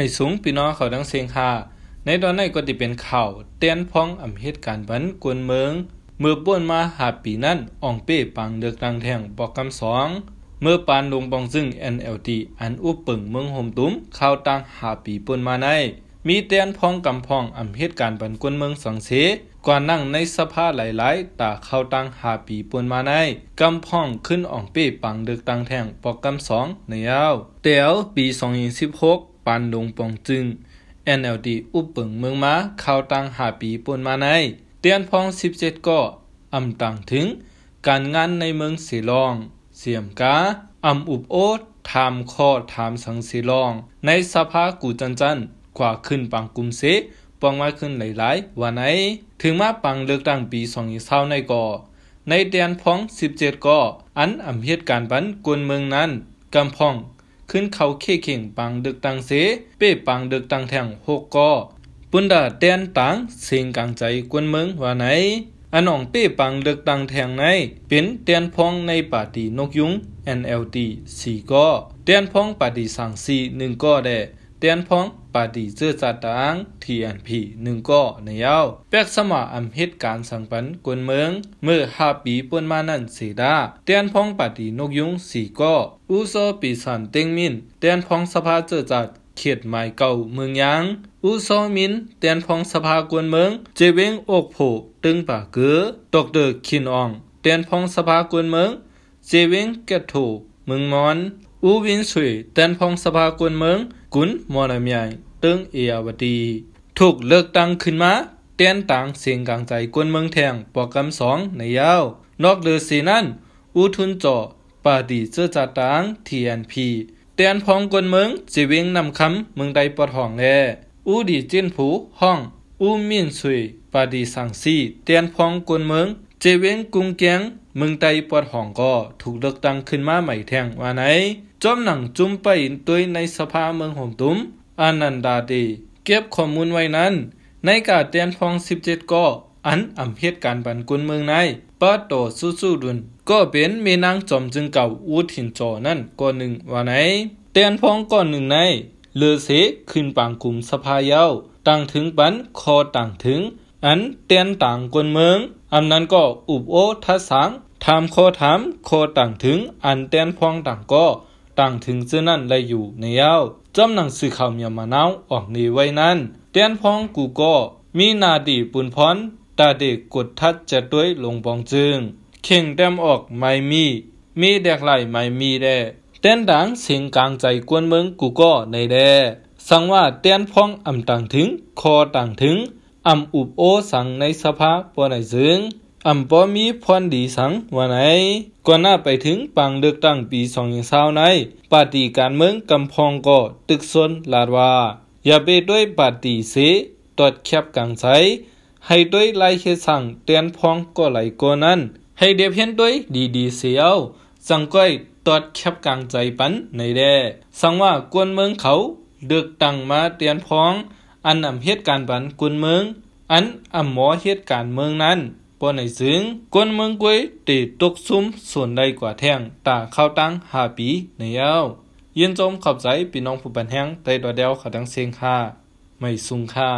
ไม่สูงพี่น้องเขาดังเสียง่าในตอนนั้นก็ติเป็นข่าวเตียนพ้องอำเหตุการณ์บันกวนเมือง เมื่อป่วนมาหาปีนั้น อ่องเป้ ปังเดือกดังแทงบอกคำสอง เมื่อปานลงบองซึ่ง NLT อันอุปึงเมืองห่มตุ้มข่าวตังหาปีป่วนมาใน มีเตียนพ้องกำพองอำเหตุการณ์บันกวนเมืองสังเสกว่านั่งในสภาหลายๆ ตาเข้าตั้งหาปีปนมาในกำพองขึ้นอ่องเป้ปังเดือกตังแทงบอกคำสองในยาวเตียวปี 2016ปันลงปองจึง NLD อุปเปิงเมืองมาเข้าตังหาปีปนมาใน เตียนพอง17ก็ อำตังถึง การงานในเมืองสีลอง เสียมกาอำอุบโอดถามข้อถามสังสีลอง ในสภากูจันจันกว่าขึ้นปังกุมเสปองมาขึ้นหลายๆวันไหน ถึงมาปังเลือกตั้งปี2020ในก่อในเดียนพอง17ก่ออันอำเหตุการณ์บันกวนเมืองนั้น กำพองขึ้นเขาเคเข่งปังดึกตังเส เป้ปังดึกตังแถงหกกอปุนดาแตนตังเสียงกังใจกวนเมืองว่าไหนอันองเป้ปังดึกตังแถงใน เป็นเตนพองในปาตีนกยุง NLT 4กอเตนพองปาตีสังสี่หนึงกอแดเตียนพองปาดีเจือจดตังทีีนหนึ่งก็นยาวแปกสมาอัมเิตการสังปันกวนเมืองเมื่อาปีปนมานั่นเสดาเตียนพองปาดีนกยุงสี่ก็อูโซปีสันเต็งมิน เตียนพองสภาเจือจัดเขตหมายเก่าเมืองยังอโซอมินเตียนพองสภากวนเมืองเจวิงอกโผตึงป่าเกือดอกเดอคินออง เตียนพองสภากวนเมืองเจวิงแกโถเมืองมอนอูวินสุยเตียนพองสภากวนเมืองกุนมอนามัยตึงเอียวดีถูกเลิกตั้งขึ้นมาเตียนต่างเสียงกลางใจกวนเมืองแทงปอกำสองในยาว นอกเลือสีนั่นอูทุนจอปาดีเจอจาตังทีนพีเตียนพองกวนเมืองจิวิงนำคำเมืองใดปอดห้องแลอูดีจินผู ห้องอูมินสุยปาดีสังซีเตียนพองกวนเมืองเจีวงกุงเกียงเมืองใดปอดห้องก็ถูกเลิกตั้งขึ้นมาใหม่แทงว่าไหนจอมหนังจุ้มไปอินตุยในสภาเมืองหงตุมอานันดาเดเก็บข้อมูลไว้นั้น ในกาเตียนพอง17ก่ออันอำเหตุการบันกุนเมืองในปะโตสู้สู้ดุน ก็เป็นเมนางจอมจึงเก่าอูถิ่นจอนั่นก็หนึ่งว่าไหนเตียนพองก่อนหนึ่งในเลือเสขึ้นปางกลุ่มสภาเยาต่างถึงปันคอต่างถึง อันเตียนต่างกวนเมือง อันนั้นก็อุบโอทัสัง ถามคอถาม คอต่างถึงอันเตียนพองต่างก็ต่างถึงเจ้านั่นเลยอยู่ในเยาจำหนังสือข่าวเมียมาเนาออกนีไว้นั้น เตียนพ้องกูก็มีนาดีปุนพรตาเด็กกดทัดจะด้วยลงบองจึง เข่งแต้มออกไม่มี มีแดกไหลไม่มีแดเต้นดังเสียงกลางใจกวนเมืองกูก็ในแด สังว่าเตียนพ้องอ่ำต่างถึงคอต่างถึงอ่ำอุบโอสังในสภาบ่ไในจึงอ่ำปอมีพรดีสังวันไหนก่อนหน้าไปถึงปังเลือกตั้งปีสอ2ส2 0ใน ปาร์การเมืองกำพองก่อตึกซนลาดว่า อย่าไปด้วย ปาิเสตดแคบกังไซให้ด้วยลายเคสั่งเตียนพองก็ไหลก็นั้น ให้เดียเพียนด้วยดีดีเสียวสังก้อย ตอดแคบกลางใจปันในแด่สังว่ากวนเมืองเขาเดือกตั้งมาเตียนพอง อันอำเหตุการณ์ปันกวนเมือง อันอำหมอเหตุการณ์เมืองนั้นปอนไอนซึงกวนเมืองกวยเตตกซุ้มส่วนใดกว่าแทงตาเข้าตั้งหาปีในเอาเยินจมขอบใจปีน้องผู้บันแห้งไต่ตัวเดียวขาดังเซิงค่าไม่สุงค่า